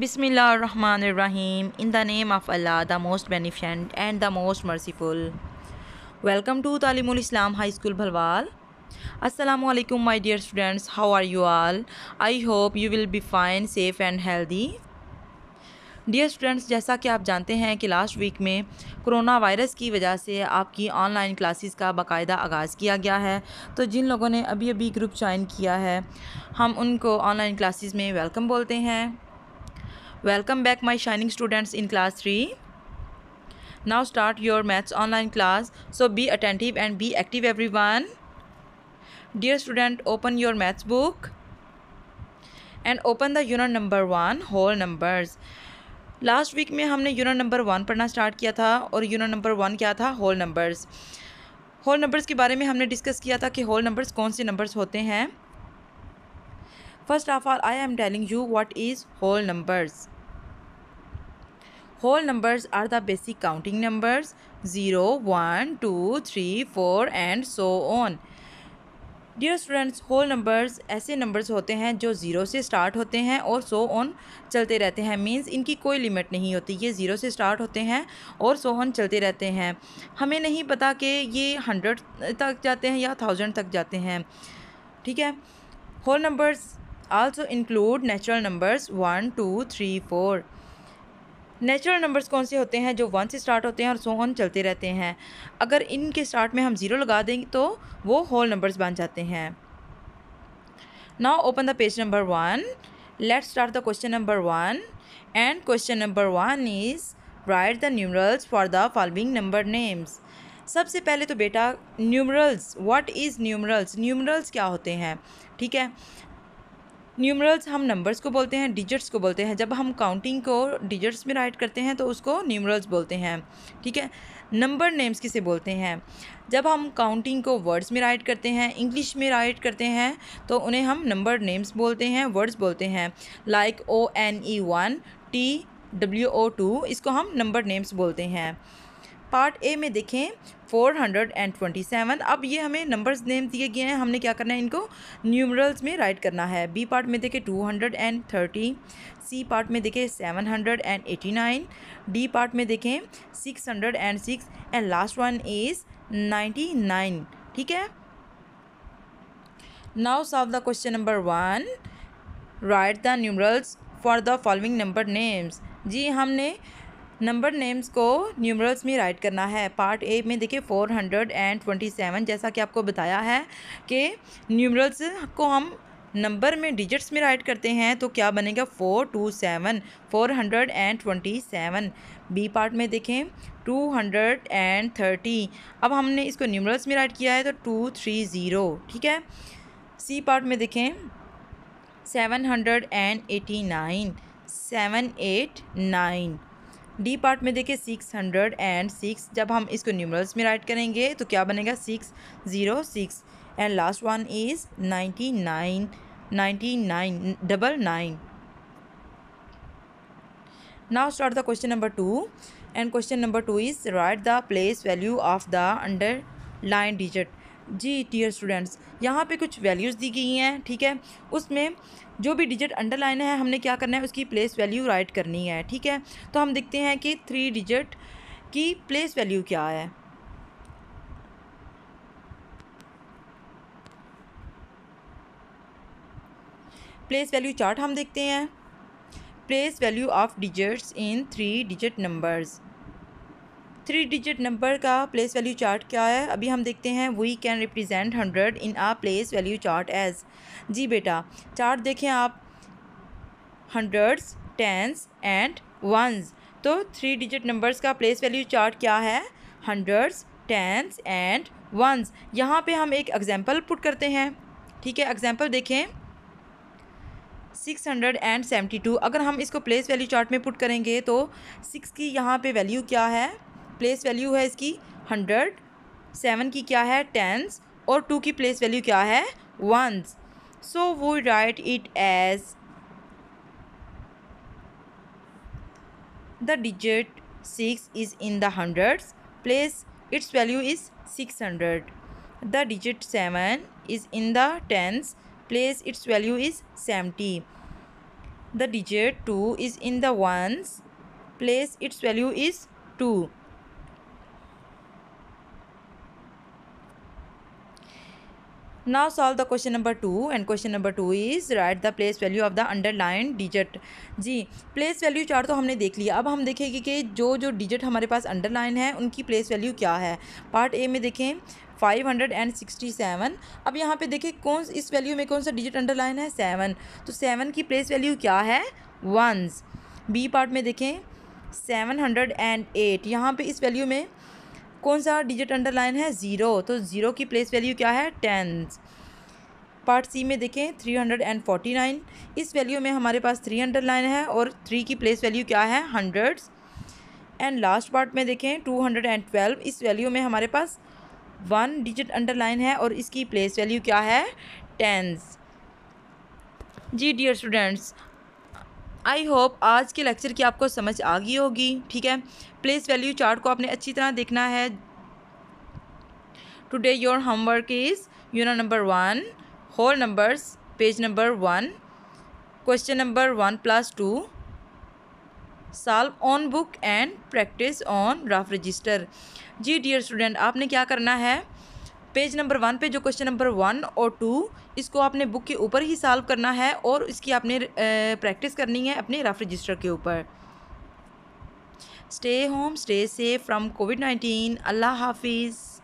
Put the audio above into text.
बिसमीम in the name of अल्लाह the most beneficent and the most merciful welcome to Taleem high school Bhalwal असलकम my dear students how are you all I hope you will be fine safe and healthy dear students जैसा कि आप जानते हैं कि last week में corona virus की वजह से आपकी ऑनलाइन क्लासेस का बकायदा आगाज़ किया गया है तो जिन लोगों ने अभी अभी ग्रुप ज्वाइन किया है हम उनको ऑनलाइन क्लासेस में वेलकम बोलते हैं welcome back my shining students in class three now start your maths online class so be attentive and be active every one dear student open your maths book and open the unit number one whole numbers last week में हमने unit number one पढ़ना start किया था और unit number one क्या था whole numbers whole numbers के बारे में हमने डिस्कस किया था कि होल नंबर्स कौन से नंबर्स होते हैं first of all I am telling you what is whole numbers whole numbers are the basic counting numbers zero one two three four and so on dear students whole numbers ऐसे numbers होते हैं जो zero से start होते हैं और so on चलते रहते हैं मींस इनकी कोई लिमिट नहीं होती ये ज़ीरो से स्टार्ट होते हैं और सो ऑन चलते रहते हैं हमें नहीं पता कि ये हंड्रेड तक जाते हैं या थाउजेंड तक जाते हैं ठीक है whole numbers also include natural numbers one two three four natural numbers कौन से होते हैं जो वन से स्टार्ट होते हैं और सो ऑन चलते रहते हैं अगर इनके स्टार्ट में हम ज़ीरो लगा देंगे तो वो होल नंबर्स बन जाते हैं now open the page number one let start the question number one and question number one is write the numerals for the following number names सबसे पहले तो बेटा numerals what is numerals numerals क्या होते हैं ठीक है न्यूमरल्स हम नंबर्स को बोलते हैं डिजिट्स को बोलते हैं जब हम काउंटिंग को डिजिट्स में राइट करते हैं तो उसको न्यूमरल्स बोलते हैं ठीक है नंबर नेम्स किसे बोलते हैं जब हम काउंटिंग को वर्ड्स में राइट करते हैं इंग्लिश में राइट करते हैं तो उन्हें हम नंबर नेम्स बोलते हैं वर्ड्स बोलते हैं like O N E one T W O two इसको हम नंबर नेम्स बोलते हैं पार्ट ए में देखें 427 अब ये हमें नंबर्स नेम दिए गए हैं हमने क्या करना है इनको न्यूमरल्स में राइट करना है बी पार्ट में देखें 230 सी पार्ट में देखें 789 डी पार्ट में देखें 606 एंड लास्ट वन इज़ 99 ठीक है now solve the question number one write the numerals for the following number names जी हमने नंबर नेम्स को न्यूमरल्स में राइट करना है पार्ट ए में देखिए four hundred and twenty seven जैसा कि आपको बताया है कि न्यूमरल्स को हम नंबर में डिजिट्स में राइट करते हैं तो क्या बनेगा four two seven four hundred and twenty seven B part में देखें टू हंड्रेड एंड थर्टी अब हमने इसको न्यूमरल्स में राइट किया है तो टू थ्री ज़ीरो ठीक है सी पार्ट में देखें seven hundred and eighty nine seven eight nine D part में देखिए सिक्स हंड्रेड एंड सिक्स जब हम इसको न्यूमरल्स में राइट करेंगे तो क्या बनेगा six zero six and last one is ninety nine ninety nine double nine now start the question number two and question number two is write the place value of the under line digit जी dear students यहाँ पे कुछ values दी गई हैं ठीक है उसमें जो भी डिजिट अंडरलाइन है हमने क्या करना है उसकी प्लेस वैल्यू राइट करनी है ठीक है तो हम देखते हैं कि थ्री डिजिट की प्लेस वैल्यू क्या है प्लेस वैल्यू चार्ट हम देखते हैं place value of digits in three digit numbers three digit number का प्लेस वैल्यू चार्ट क्या है अभी हम देखते हैं we can represent hundred in a place value chart as जी बेटा चार्ट देखें आप हंड्रेड्स टेंस एंड वंस तो थ्री डिजिट नंबर्स का प्लेस वैल्यू चार्ट क्या है हंड्रेड्स टेंस एंड वंस यहाँ पे हम एक एग्जाम्पल पुट करते हैं ठीक है एग्जाम्पल देखें six hundred and seventy two अगर हम इसको प्लेस वैल्यू चार्ट में पुट करेंगे तो सिक्स की यहाँ पे वैल्यू क्या है प्लेस वैल्यू है इसकी हंड्रेड सेवन की क्या है टेंस और टू की प्लेस वैल्यू क्या है वंस सो वो write it as the digit six is in the hundred place its value is six hundred the digit seven is in the tens place its value is seventy the digit two is in the ones place its value is two solve the the number two and question number two is write the place value of the under line digit जी place value चार तो हमने देख लिया अब हम देखेंगे कि जो जो digit हमारे पास अंडर लाइन है उनकी प्लेस वैल्यू क्या है पार्ट ए में देखें five hundred and sixty seven अब यहाँ पे देखें कौन इस वैल्यू में कौन सा डिजिट लाइन है सेवन तो सेवन की प्लेस वैल्यू क्या है वंस बी पार्ट में देखें सेवन हंड्रेड एंड एट यहाँ पर इस वैल्यू में कौन सा डिजिट अंडरलाइन है ज़ीरो तो ज़ीरो की प्लेस वैल्यू क्या है टेंस पार्ट सी में देखें three hundred and forty nine इस वैल्यू में हमारे पास थ्री अंडरलाइन है और थ्री की प्लेस वैल्यू क्या है हंड्रेड्स एंड लास्ट पार्ट में देखें टू हंड्रेड एंड ट्वेल्व इस वैल्यू में हमारे पास वन डिजिट अंडरलाइन है और इसकी प्लेस वैल्यू क्या है टेंस जी डियर स्टूडेंट्स आई होप आज के लेक्चर की आपको समझ आ गई होगी ठीक है प्लेस वैल्यू चार्ट को आपने अच्छी तरह देखना है today your homework is unit number one whole numbers page number one question number one plus two solve on book and practice on rough register जी डियर स्टूडेंट आपने क्या करना है पेज नंबर वन पे जो क्वेश्चन नंबर वन और two इसको आपने बुक के ऊपर ही सॉल्व करना है और इसकी आपने प्रैक्टिस करनी है अपने रफ रजिस्टर के ऊपर stay home stay safe from covid nineteen अल्लाह हाफिज़